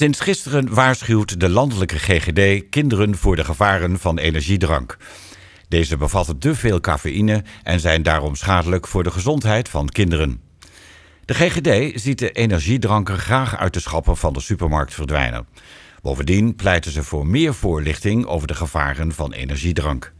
Sinds gisteren waarschuwt de landelijke GGD kinderen voor de gevaren van energiedrank. Deze bevatten te veel cafeïne en zijn daarom schadelijk voor de gezondheid van kinderen. De GGD ziet de energiedranken graag uit de schappen van de supermarkt verdwijnen. Bovendien pleiten ze voor meer voorlichting over de gevaren van energiedrank.